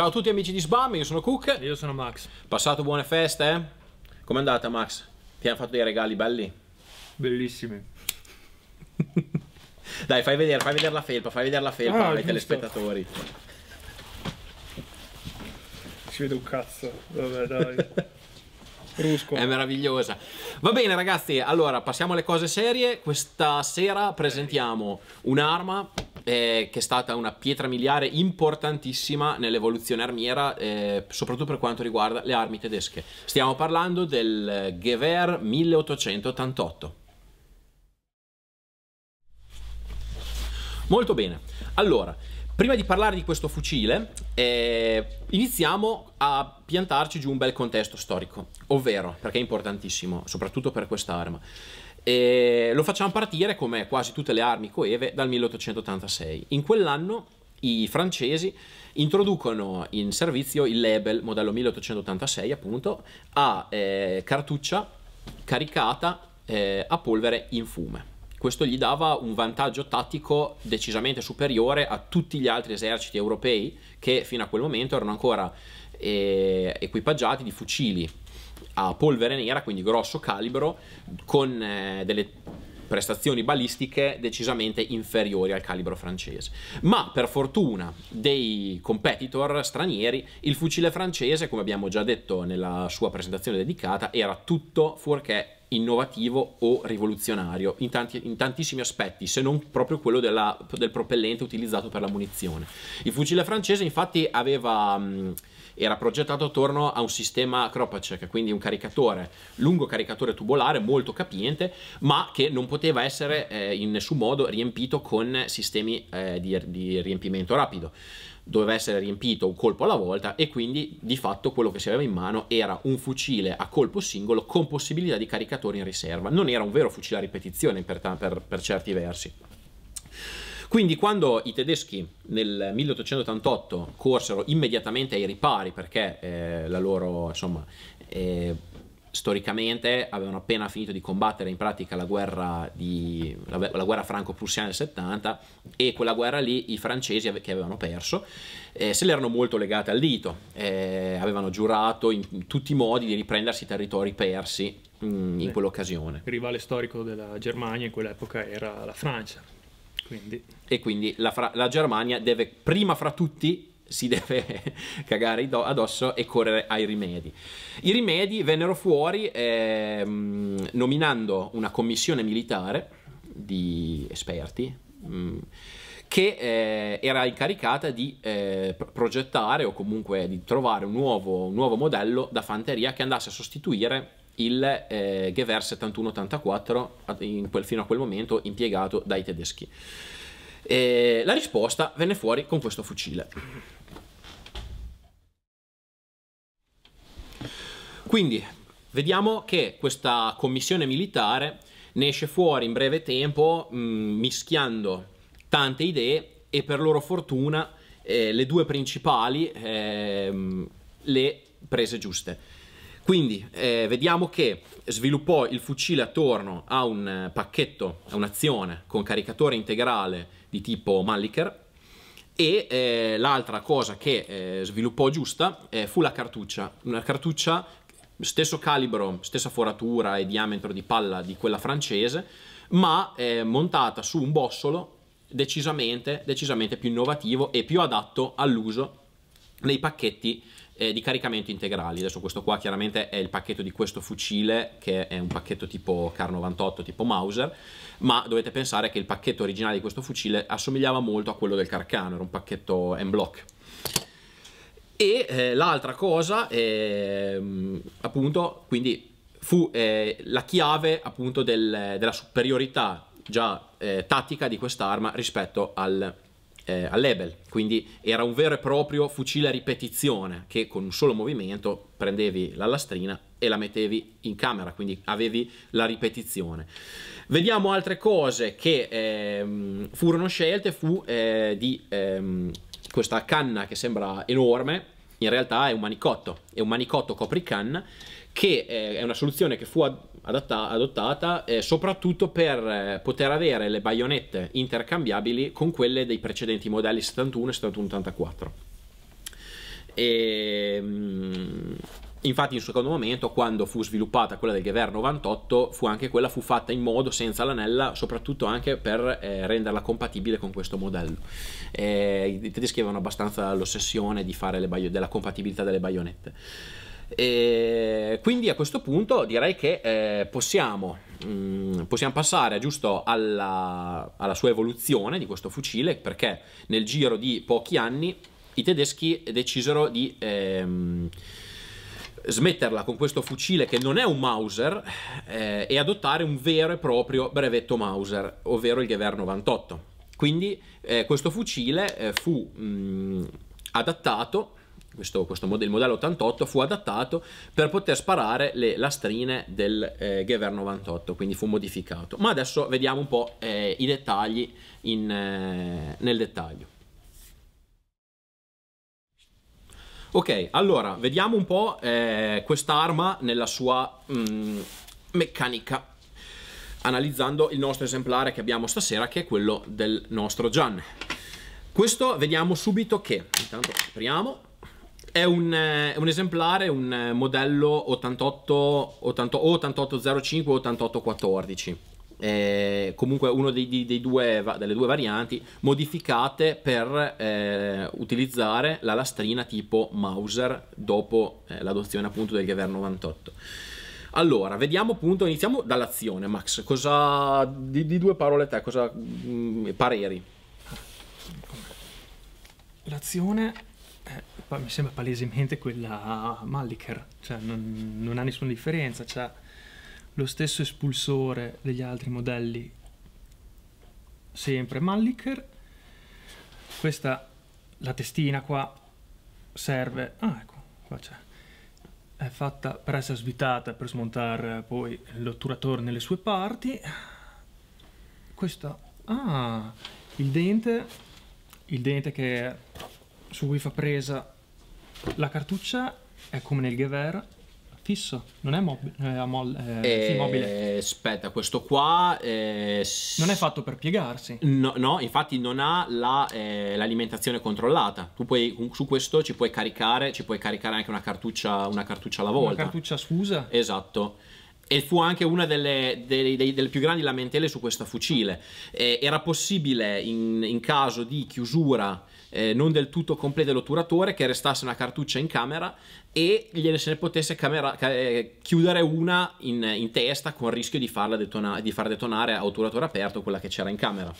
Ciao a tutti amici di Sbam, io sono Cook. Io sono Max. Passato buone feste? Come è andata Max? Ti hanno fatto dei regali belli? Bellissimi. Dai, fai vedere, fai vedere la felpa, fai vedere la felpa ah, ai telespettatori. Ci vedo un cazzo. Vabbè, dai. Rusco. È meravigliosa. Va bene, ragazzi. Allora, passiamo alle cose serie. Questa sera presentiamo un'arma eh, che è stata una pietra miliare importantissima nell'evoluzione armiera, eh, soprattutto per quanto riguarda le armi tedesche. Stiamo parlando del Gewehr 1888. Molto bene, allora, prima di parlare di questo fucile, eh, iniziamo a piantarci giù un bel contesto storico, ovvero, perché è importantissimo, soprattutto per quest'arma. E lo facciamo partire, come quasi tutte le armi coeve, dal 1886. In quell'anno i francesi introducono in servizio il Lebel, modello 1886 appunto, a eh, cartuccia caricata eh, a polvere in fume. Questo gli dava un vantaggio tattico decisamente superiore a tutti gli altri eserciti europei che fino a quel momento erano ancora eh, equipaggiati di fucili a polvere nera, quindi grosso calibro, con eh, delle prestazioni balistiche decisamente inferiori al calibro francese. Ma per fortuna dei competitor stranieri, il fucile francese, come abbiamo già detto nella sua presentazione dedicata, era tutto fuorché innovativo o rivoluzionario in, tanti, in, tantissimi aspetti, se non proprio quello della, del propellente utilizzato per la munizione. Il fucile francese infatti aveva mh, era progettato attorno a un sistema Kropacek, quindi un caricatore, lungo caricatore tubolare, molto capiente, ma che non poteva essere eh, in nessun modo riempito con sistemi eh, di, di riempimento rapido doveva essere riempito un colpo alla volta e quindi di fatto quello che si aveva in mano era un fucile a colpo singolo con possibilità di caricatori in riserva. Non era un vero fucile a ripetizione per, per, per certi versi. Quindi quando i tedeschi nel 1888 corsero immediatamente ai ripari perché eh, la loro, insomma, eh, storicamente avevano appena finito di combattere in pratica la guerra, di, la, la guerra, franco-prussiana del 70 e quella guerra lì i francesi che avevano perso eh, se l'erano molto legate al dito, eh, avevano giurato in, in, tutti i modi di riprendersi i territori persi mh, mm, in quell'occasione. Il rivale storico della Germania in quell'epoca era la Francia quindi. E quindi la, fra- la Germania deve, prima fra tutti, si deve cagare addosso e correre ai rimedi. I rimedi vennero fuori eh, nominando una commissione militare di esperti mm, che eh, era incaricata di eh, progettare o comunque di trovare un nuovo, un nuovo modello da fanteria che andasse a sostituire il eh, Gewehr 7184 quel, fino a quel momento impiegato dai tedeschi. E la risposta venne fuori con questo fucile. Quindi vediamo che questa commissione militare ne esce fuori in breve tempo mh, mm, mischiando tante idee e per loro fortuna eh, le due principali eh, le prese giuste quindi eh, vediamo che sviluppò il fucile attorno a un eh, pacchetto, a un'azione con caricatore integrale di tipo Malliker e eh, l'altra cosa che eh, sviluppò giusta eh, fu la cartuccia, una cartuccia stesso calibro, stessa foratura e diametro di palla di quella francese, ma eh, montata su un bossolo decisamente, decisamente più innovativo e più adatto all'uso nei pacchetti eh, di caricamento integrali. Adesso questo qua chiaramente è il pacchetto di questo fucile che è un pacchetto tipo Car 98, tipo Mauser, ma dovete pensare che il pacchetto originale di questo fucile assomigliava molto a quello del Carcano, era un pacchetto M-Block. E eh, l'altra cosa, eh, appunto, quindi fu eh, la chiave appunto del, della superiorità già eh, tattica di quest'arma rispetto al eh, all'Ebel, quindi era un vero e proprio fucile a ripetizione che con un solo movimento prendevi la lastrina e la mettevi in camera, quindi avevi la ripetizione. Vediamo altre cose che ehm, furono scelte, fu eh, di ehm, questa canna che sembra enorme, in realtà è un manicotto, è un manicotto copricanna che eh, è una soluzione che fu adatta, adottata eh, soprattutto per eh, poter avere le baionette intercambiabili con quelle dei precedenti modelli 71 e 7184. E, ehm, Infatti in secondo momento quando fu sviluppata quella del Gewehr 98 fu anche quella fu fatta in modo senza l'anella soprattutto anche per eh, renderla compatibile con questo modello. Eh, I tedeschi avevano abbastanza l'ossessione di fare della compatibilità delle baionette. E quindi a questo punto direi che eh, possiamo, mm, possiamo, passare giusto alla, alla sua evoluzione di questo fucile perché nel giro di pochi anni i tedeschi decisero di... Ehm, smetterla con questo fucile che non è un Mauser eh, e adottare un vero e proprio brevetto Mauser, ovvero il Gewehr 98. Quindi eh, questo fucile eh, fu mh, mm, adattato questo, questo mod- modello 88 fu adattato per poter sparare le lastrine del eh, Gewehr 98, quindi fu modificato. Ma adesso vediamo un po' eh, i dettagli in, eh, nel dettaglio. Ok, allora vediamo un po' eh, quest'arma nella sua mh, mm, meccanica analizzando il nostro esemplare che abbiamo stasera, che è quello del nostro Gian. Questo vediamo subito che, intanto apriamo, è un, eh, un, esemplare, un eh, modello 88, o 8805 8814. Eh, comunque uno dei, dei, dei due, delle due varianti modificate per eh, utilizzare la lastrina tipo Mauser dopo eh, l'adozione appunto del Gewehr 98 allora vediamo appunto iniziamo dall'azione Max cosa di, di due parole te cosa mh, mm, pareri l'azione eh, mi sembra palesemente quella Malliker, cioè non, non ha nessuna differenza, c'ha lo stesso espulsore degli altri modelli, sempre Malliker, questa, la testina qua, serve, ah ecco, qua c'è, è fatta per essere svitata per smontare poi l'otturatore nelle sue parti, questo, ah, il dente, il dente che su cui fa presa la cartuccia è come nel Gewehr fisso, non è, mob- è, mol- è sì, eh, mobile. Aspetta, questo qua... È... Eh, non è fatto per piegarsi. No, no infatti non ha la, eh, l'alimentazione controllata. Tu puoi, su questo ci puoi caricare, ci puoi caricare anche una cartuccia, una cartuccia alla volta. Una cartuccia sfusa. Esatto e fu anche una delle, dei, dei, delle, più grandi lamentele su questo fucile. Eh, era possibile in, in caso di chiusura eh, non del tutto completo dell'otturatore, che restasse una cartuccia in camera e gliene se ne potesse camera, eh, chiudere una in, in, testa con il rischio di, detona, di far detonare a otturatore aperto quella che c'era in camera.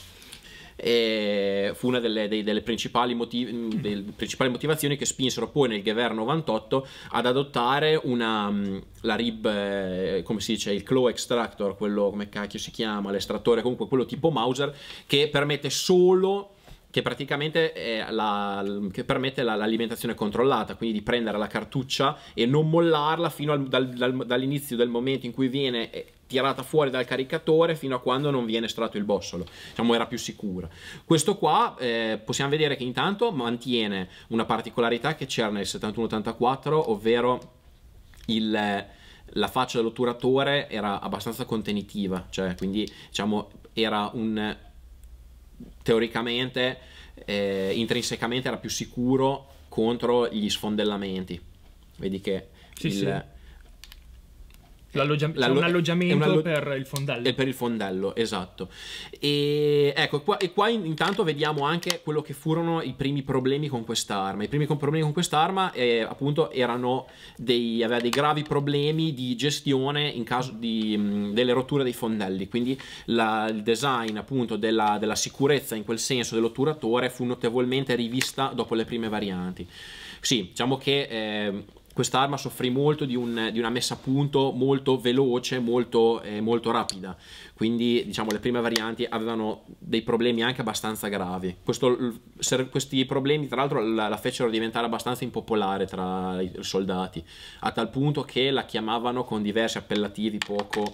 E fu una delle, dei, delle, principali motiv- mm, delle, principali motivazioni che spinsero poi nel Gewehr 98 ad adottare una, mm, la RIB, eh, come si dice, il claw extractor, quello come cacchio si chiama, l'estrattore, comunque quello tipo Mauser, che permette solo che praticamente la, che permette la, l'alimentazione controllata, quindi di prendere la cartuccia e non mollarla fino al, dal, dal, dall'inizio del momento in cui viene eh, tirata fuori dal caricatore fino a quando non viene estratto il bossolo, diciamo era più sicura. Questo qua eh, possiamo vedere che intanto mantiene una particolarità che c'era nel 7184, ovvero il la faccia dell'otturatore era abbastanza contenitiva, cioè quindi diciamo era un teoricamente, eh, intrinsecamente era più sicuro contro gli sfondellamenti. Vedi che sì, il, sì L'alloggia- L'allo- un alloggiamento allo- per il fondello. E per il fondello, esatto. E ecco, qua, e qua intanto vediamo anche quello che furono i primi problemi con quest'arma. I primi problemi con quest'arma eh, appunto erano dei, aveva dei gravi problemi di gestione in caso di, mh, mm, delle rotture dei fondelli, quindi la, il design appunto della, della sicurezza in quel senso dell'otturatore fu notevolmente rivista dopo le prime varianti. Sì, diciamo che... Eh, quest'arma soffrì molto di, un, di, una messa a punto molto veloce, molto, eh, molto, rapida. Quindi, diciamo, le prime varianti avevano dei problemi anche abbastanza gravi. Questo, questi problemi, tra l'altro, la, la, fecero diventare abbastanza impopolare tra i soldati, a tal punto che la chiamavano con diversi appellativi poco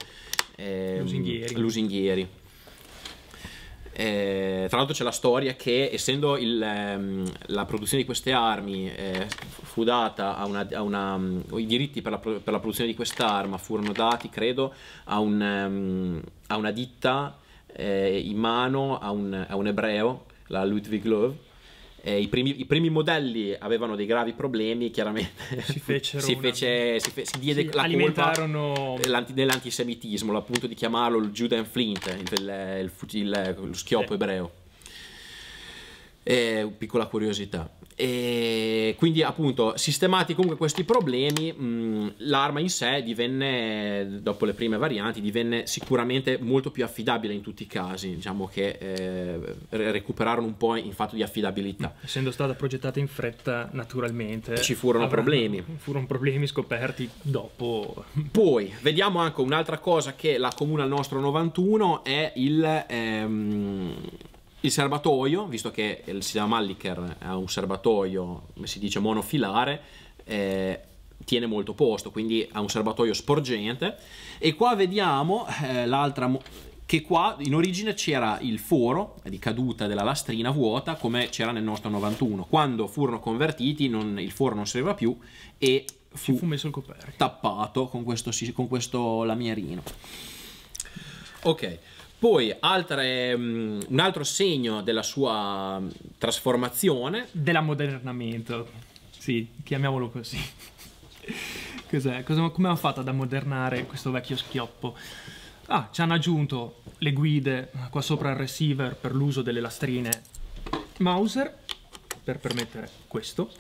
eh, lusinghieri. lusinghieri. Eh, tra l'altro c'è la storia che essendo il, ehm, la produzione di queste armi eh, fu data a una, a una mm, i diritti per la, per la, produzione di quest'arma furono dati credo a, un, ehm, a una ditta eh, in mano a un, a un ebreo, la Ludwig Love eh, i, primi, i, primi, modelli avevano dei gravi problemi, chiaramente si, fecero si, fece, si, fe, si diede si la alimentarono... colpa dell'antisemitismo, l'appunto di chiamarlo il Juden Flint, il, il, il, lo schioppo sì. Eh. ebreo eh, piccola curiosità. E quindi appunto sistemati comunque questi problemi mh, mm, l'arma in sé divenne dopo le prime varianti divenne sicuramente molto più affidabile in tutti i casi diciamo che eh, recuperarono un po' in fatto di affidabilità mm, essendo stata progettata in fretta naturalmente ci furono avranno, problemi furono problemi scoperti dopo poi vediamo anche un'altra cosa che la comune al nostro 91 è il ehm, il serbatoio, visto che il sistema Malliker ha un serbatoio, come si dice, monofilare, eh, tiene molto posto, quindi ha un serbatoio sporgente. E qua vediamo eh, l'altra che qua in origine c'era il foro di caduta della lastrina vuota come c'era nel nostro 91. Quando furono convertiti non, il foro non serviva più e fu, fu messo il coperchio. tappato con questo, con questo lamierino. Ok. Poi altre, mm, un altro segno della sua mm, trasformazione. Dell'ammodernamento, sì, chiamiamolo così. Cos'è? Cosa, come hanno fatto ad ammodernare questo vecchio schioppo? Ah, ci hanno aggiunto le guide qua sopra al receiver per l'uso delle lastrine Mauser per permettere questo.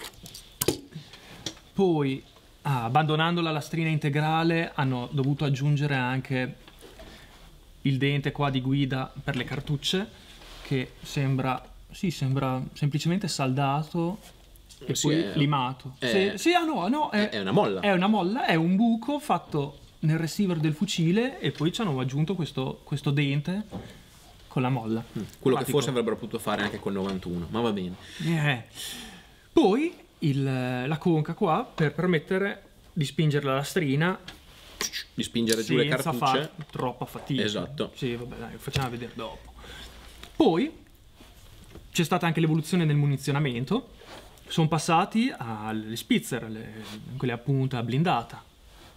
Poi, ah, abbandonando la lastrina integrale, hanno dovuto aggiungere anche il dente qua di guida per le cartucce che sembra, sì, sembra semplicemente saldato e sì, poi è, limato. È, sì, sì, ah no, ah, no è, è, una molla. È una molla, è un buco fatto nel receiver del fucile e poi ci hanno aggiunto questo, questo dente con la molla. Mm, quello Pratico. che forse avrebbero potuto fare anche col 91, ma va bene. Eh. Poi il, la conca qua per permettere di spingere la lastrina di spingere giù le cartucce. fare troppa fatica. Esatto. Sì, vabbè, dai, facciamo vedere dopo. Poi c'è stata anche l'evoluzione nel munizionamento. Sono passati alle spitzer le, quelle a punta blindata,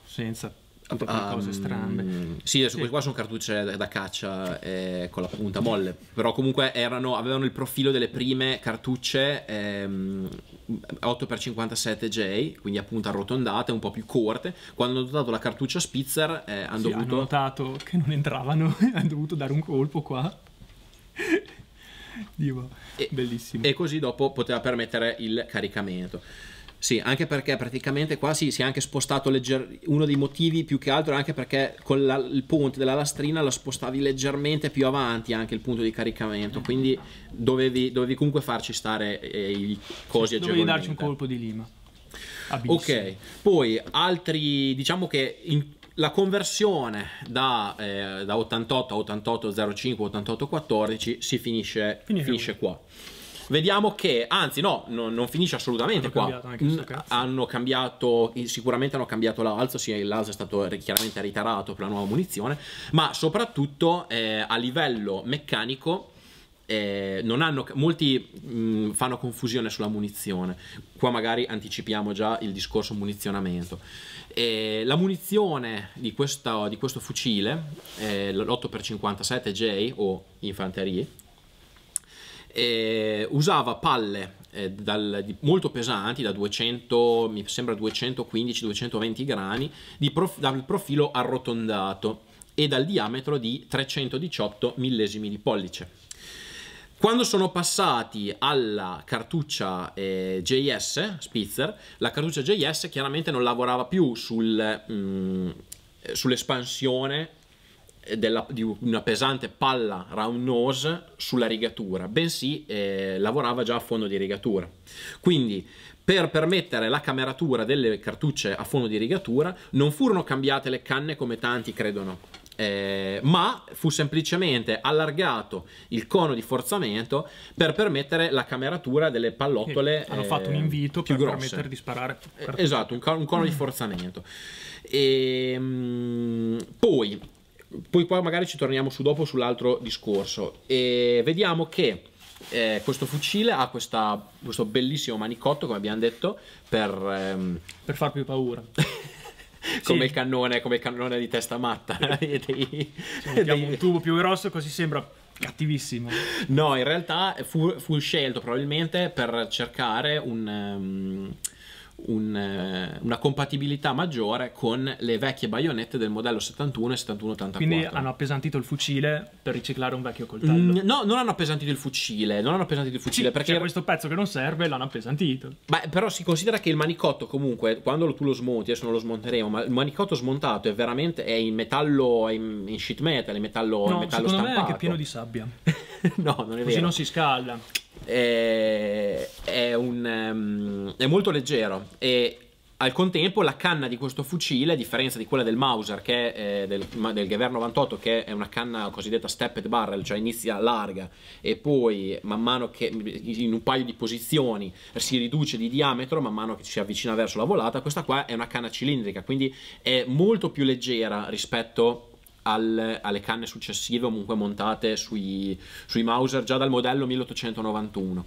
senza tutte quelle um, cose strane. Ehm, sì, adesso sì. queste qua sono cartucce da, caccia eh, con la punta molle, però comunque erano, avevano il profilo delle prime cartucce ehm, 8x57J, quindi a punta arrotondata, un po' più corte. Quando hanno dotato la cartuccia Spitzer eh, hanno sì, dovuto... hanno notato che non entravano hanno dovuto dare un colpo qua. Divo, e, bellissimo. E così dopo poteva permettere il caricamento. Sì, anche perché praticamente qua sì, si è anche spostato leggermente. Uno dei motivi più che altro è anche perché con la, il ponte della lastrina la spostavi leggermente più avanti anche il punto di caricamento. Mm. Quindi dovevi, dovevi comunque farci stare eh, i cosi sì, Dovevi darci un colpo di lima. Abilissimo. Ok, poi altri, diciamo che in, la conversione da, eh, da 88 a 8805, 8814 si finisce, finisce, finisce qua. Vediamo che, anzi, no, no non finisce assolutamente hanno qua. Cambiato anche hanno cambiato, sicuramente hanno cambiato l'alzo. Sì, l'alzo è stato chiaramente ritarato per la nuova munizione, ma soprattutto eh, a livello meccanico. Eh, hanno, molti mh, fanno confusione sulla munizione. Qua magari anticipiamo già il discorso munizionamento. Eh, la munizione di, questa, di questo fucile, eh, l'8x57J o Infanterie, eh, usava palle eh, dal, di, molto pesanti, da 200, mi sembra 215-220 grani, prof, dal profilo arrotondato e dal diametro di 318 millesimi di pollice. Quando sono passati alla cartuccia eh, JS Spitzer, la cartuccia JS chiaramente non lavorava più sul, mm, eh, sull'espansione della, di una pesante palla round nose sulla rigatura, bensì eh, lavorava già a fondo di rigatura. Quindi per permettere la cameratura delle cartucce a fondo di rigatura non furono cambiate le canne come tanti credono. Eh, ma fu semplicemente allargato il cono di forzamento per permettere la cameratura delle pallottole. Sì, hanno fatto un eh, invito più per grosse. permettere di sparare. Eh, esatto, un, cono, un cono mm. di forzamento. E, ehm, mh, poi poi, poi magari ci torniamo su dopo sull'altro discorso e vediamo che eh, questo fucile ha questa, questo bellissimo manicotto come abbiamo detto per, ehm... per far più paura come, sì. il cannone, come il cannone di testa matta dei, cioè, dei... un tubo più grosso così sembra cattivissimo. No, in realtà fu, fu scelto probabilmente per cercare un, um, un, eh, una compatibilità maggiore con le vecchie baionette del modello 71 e 7184. Quindi hanno appesantito il fucile per riciclare un vecchio coltello. Mm, no, non hanno appesantito il fucile, non hanno appesantito il fucile sì, perché cioè questo pezzo che non serve l'hanno appesantito. Beh, però si considera che il manicotto comunque quando tu lo smonti, adesso non lo smonteremo, ma il manicotto smontato è veramente è in metallo è in, in sheet metal, in metallo, no, in metallo stampato. me è anche pieno di sabbia. no, non è Così vero. Così non si scalda eh, è, un, ehm, è molto leggero e al contempo la canna di questo fucile, a differenza di quella del Mauser che è, eh, del, del Gewehr 98 che è una canna cosiddetta stepped barrel, cioè inizia larga e poi man mano che in un paio di posizioni si riduce di diametro man mano che si avvicina verso la volata, questa qua è una canna cilindrica, quindi è molto più leggera rispetto al, alle canne successive comunque montate sui, sui Mauser già dal modello 1891.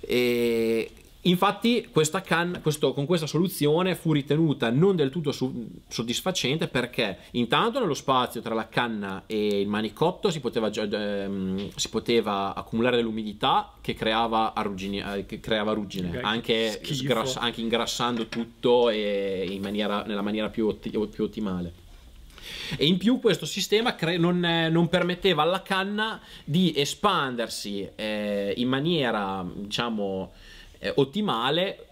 E, Infatti questa can, questo, con questa soluzione fu ritenuta non del tutto su, soddisfacente perché intanto nello spazio tra la canna e il manicotto si poteva, ehm, si poteva accumulare dell'umidità che creava, eh, che creava ruggine, okay, anche, sgrass, anche, ingrassando tutto e in maniera, nella maniera più, otti, più ottimale. E in più questo sistema cre- non, eh, non, permetteva alla canna di espandersi eh, in maniera, diciamo, eh, ottimale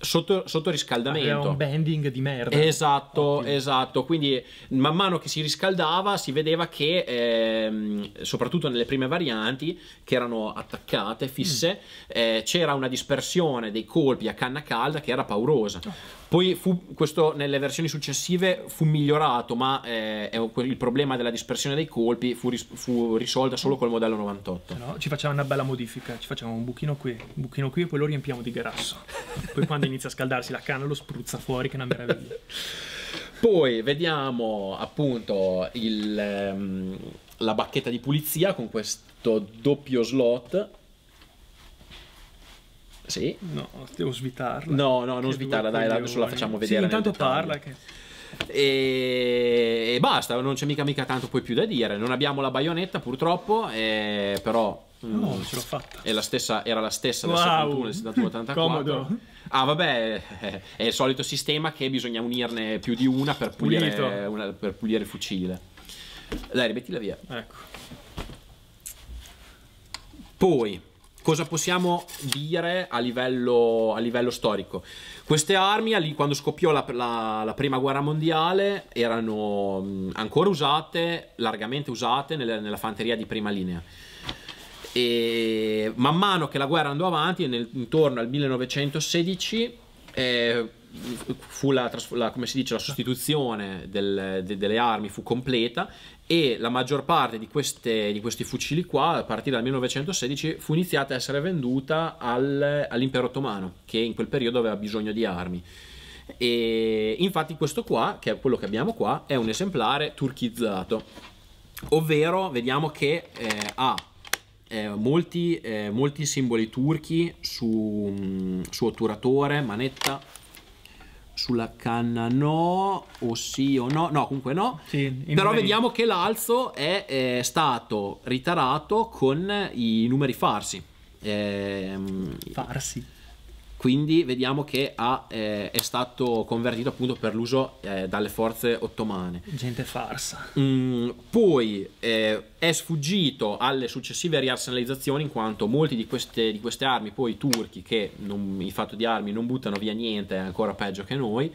sotto, sotto riscaldamento. Era un bending di merda. Esatto, Ottimo. esatto. Quindi man mano che si riscaldava si vedeva che, ehm, soprattutto nelle prime varianti, che erano attaccate, fisse, mm. eh, c'era una dispersione dei colpi a canna calda che era paurosa. Oh. Poi fu, questo nelle versioni successive fu migliorato, ma eh, il problema della dispersione dei colpi fu, ris fu risolta solo col modello 98. No, ci facciamo una bella modifica, ci facciamo un buchino qui, un buchino qui e poi lo riempiamo di grasso. Poi quando inizia a scaldarsi la canna, lo spruzza fuori, che è una meraviglia. Poi vediamo appunto il, ehm, la bacchetta di pulizia con questo doppio slot. Sì. No, devo svitarla. No, no, non svitarla, dai, adesso la facciamo vedere. Sì, intanto parla che... e... e basta, non c'è mica mica tanto poi più da dire. Non abbiamo la baionetta purtroppo, eh, però Mm. No, non ce l'ho fatta. La stessa, era la stessa del wow. 71, del 71, 84. Comodo. Ah, vabbè, è il solito sistema che bisogna unirne più di una per pulire, una, per pulire il fucile. Dai, rimettila via. Ecco. Poi, cosa possiamo dire a livello, a livello, storico? Queste armi, quando scoppiò la, la, la, prima guerra mondiale, erano mm, ancora usate, largamente usate nella, nella fanteria di prima linea e man mano che la guerra andò avanti, nel, intorno al 1916, eh, fu la, la, dice, la sostituzione del, de, delle armi fu completa e la maggior parte di, queste, di, questi fucili qua, a partire dal 1916, fu iniziata a essere venduta al, all'impero ottomano, che in quel periodo aveva bisogno di armi. E infatti questo qua, che è quello che abbiamo qua, è un esemplare turchizzato, ovvero vediamo che eh, ha eh, molti, eh, molti, simboli turchi su, mm, su otturatore, manetta, sulla canna no, o sì o no, no comunque no, sì, però vediamo che l'alzo è, è eh, stato ritarato con i numeri farsi. Eh, farsi quindi vediamo che ha, eh, è stato convertito appunto per l'uso eh, dalle forze ottomane. Gente farsa. Mm, poi eh, è sfuggito alle successive riarsenalizzazioni in quanto molti di queste, di queste armi, poi i turchi che non, in fatto di armi non buttano via niente, è ancora peggio che noi,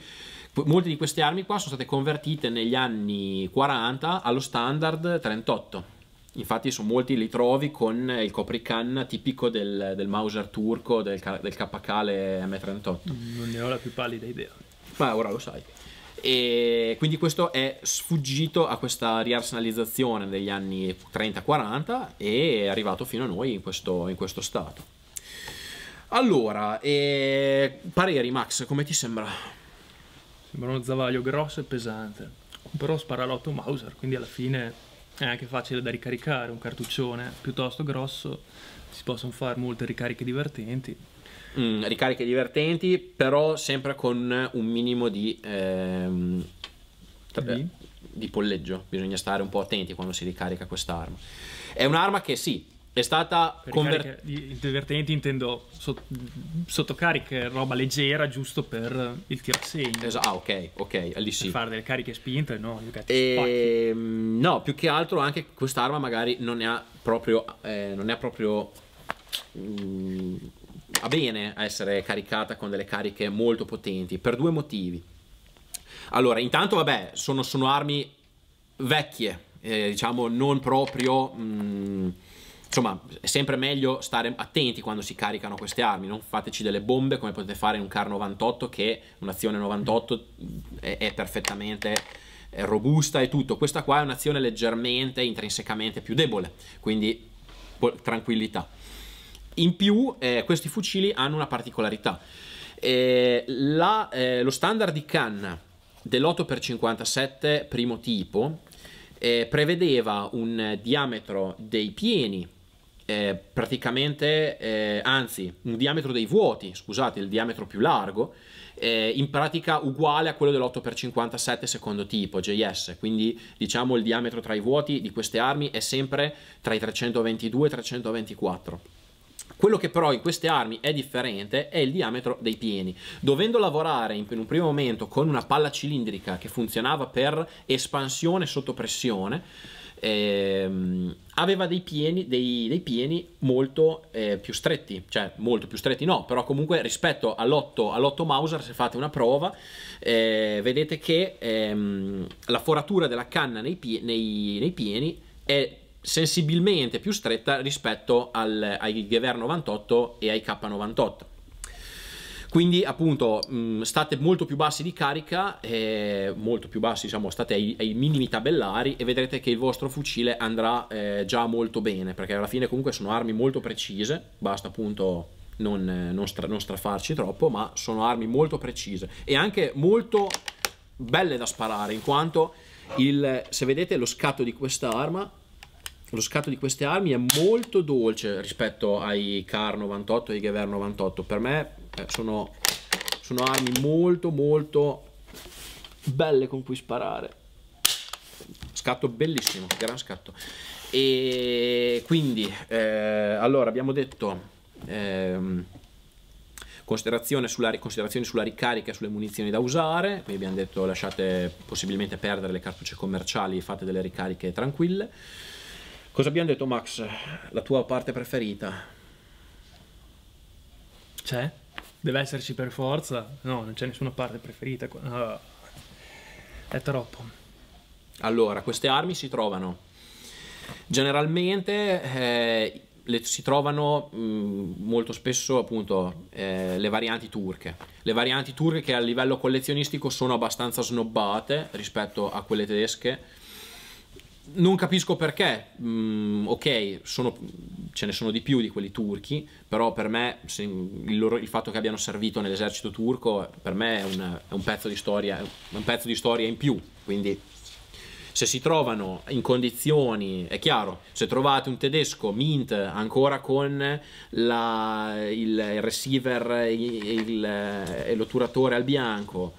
molte di queste armi qua sono state convertite negli anni 40 allo standard 38 Infatti su molti li trovi con il copricanna tipico del, del Mauser turco, del, del KKL M38. Non ne ho la più pallida idea. Ma ora lo sai. E quindi questo è sfuggito a questa riarsenalizzazione degli anni 30-40 e è arrivato fino a noi in questo, in questo stato. Allora, eh, pareri Max, come ti sembra? Sembra uno zavaglio grosso e pesante, però spara l'otto Mauser, quindi alla fine è anche facile da ricaricare un cartuccione piuttosto grosso, si possono fare molte ricariche divertenti. Mm, ricariche divertenti, però sempre con un minimo di, ehm, di? polleggio, bisogna stare un po' attenti quando si ricarica quest'arma. È un'arma che sì, è stata convertita. divertente intendo so- sottocariche, roba leggera, giusto per il tiro a segno. ah, ok, ok, lì sì. fare delle cariche spinte, no? E... Ehm, no, più che altro anche quest'arma magari non è proprio. Eh, non è proprio. Mh, mm, a bene a essere caricata con delle cariche molto potenti per due motivi. Allora, intanto, vabbè, sono, sono armi vecchie, eh, diciamo non proprio. Mh, mm, insomma, è sempre meglio stare attenti quando si caricano queste armi, non fateci delle bombe come potete fare in un CAR 98 che un'azione 98 è, eh, è perfettamente è eh, robusta e tutto. Questa qua è un'azione leggermente, intrinsecamente più debole, quindi tranquillità. In più eh, questi fucili hanno una particolarità. Eh, la, eh, lo standard di canna dell'8x57 primo tipo eh, prevedeva un diametro dei pieni eh, praticamente, eh, anzi, un diametro dei vuoti, scusate, il diametro più largo, eh, in pratica uguale a quello dell'8x57 secondo tipo, JS, quindi diciamo il diametro tra i vuoti di queste armi è sempre tra i 322 e i 324. Quello che però in queste armi è differente è il diametro dei pieni. Dovendo lavorare in un primo momento con una palla cilindrica che funzionava per espansione sotto pressione, ehm, aveva dei pieni, dei, dei pieni molto eh, più stretti, cioè molto più stretti no, però comunque rispetto all'8, all'8 Mauser se fate una prova eh, vedete che ehm, la foratura della canna nei, nei, nei, pieni è sensibilmente più stretta rispetto al, ai Gewehr 98 e ai K98 quindi appunto mh, mm, state molto più bassi di carica, eh, molto più bassi, diciamo, state ai, ai, minimi tabellari e vedrete che il vostro fucile andrà eh, già molto bene, perché alla fine comunque sono armi molto precise, basta appunto non, non, stra non strafarci troppo, ma sono armi molto precise e anche molto belle da sparare, in quanto il, se vedete lo scatto di questa arma lo scatto di queste armi è molto dolce rispetto ai CAR 98 e ai Gewehr 98 per me eh, sono, sono armi molto molto belle con cui sparare scatto bellissimo gran scatto e quindi eh, allora abbiamo detto ehm, considerazione sulla, considerazioni sulla ricarica e sulle munizioni da usare quindi abbiamo detto lasciate possibilmente perdere le cartucce commerciali fate delle ricariche tranquille cosa abbiamo detto Max la tua parte preferita c'è? deve esserci per forza. No, non c'è nessuna parte preferita. Uh, è troppo. Allora, queste armi si trovano generalmente. Eh, le, si trovano mh, mm, molto spesso appunto eh, le varianti turche. Le varianti turche che a livello collezionistico sono abbastanza snobbate rispetto a quelle tedesche non capisco perché, mm, ok, sono, ce ne sono di più di quelli turchi, però per me il, loro, il, fatto che abbiano servito nell'esercito turco, per me è un, è un, pezzo, di storia, un pezzo di storia in più, quindi se si trovano in condizioni, è chiaro, se trovate un tedesco Mint ancora con la, il receiver eh, e l'otturatore al bianco,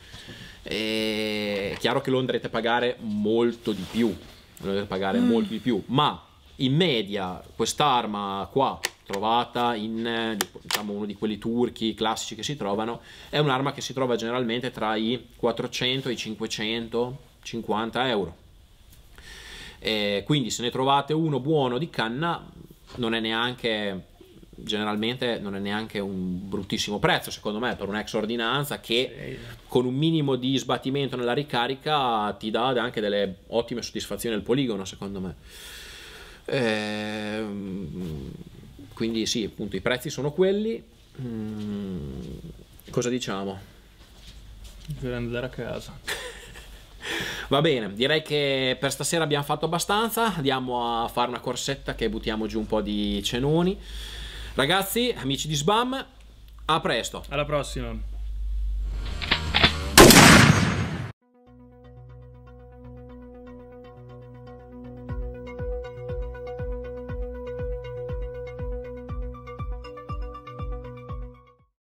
eh, è chiaro che lo andrete a pagare molto di più dovete pagare mm. molto di più, ma in media quest'arma qua trovata in eh, diciamo, uno di quelli turchi classici che si trovano è un'arma che si trova generalmente tra i 400 e i 550 euro e eh, quindi se ne trovate uno buono di canna non è neanche generalmente non è neanche un bruttissimo prezzo secondo me per ex ordinanza che con un minimo di sbattimento nella ricarica ti dà anche delle ottime soddisfazioni al poligono secondo me ehm, quindi sì appunto i prezzi sono quelli mm, cosa diciamo? vorrei andare a casa Va bene, direi che per stasera abbiamo fatto abbastanza. Andiamo a fare una corsetta che buttiamo giù un po' di cenoni. Ragazzi, amici di Sbam, a presto. Alla prossima.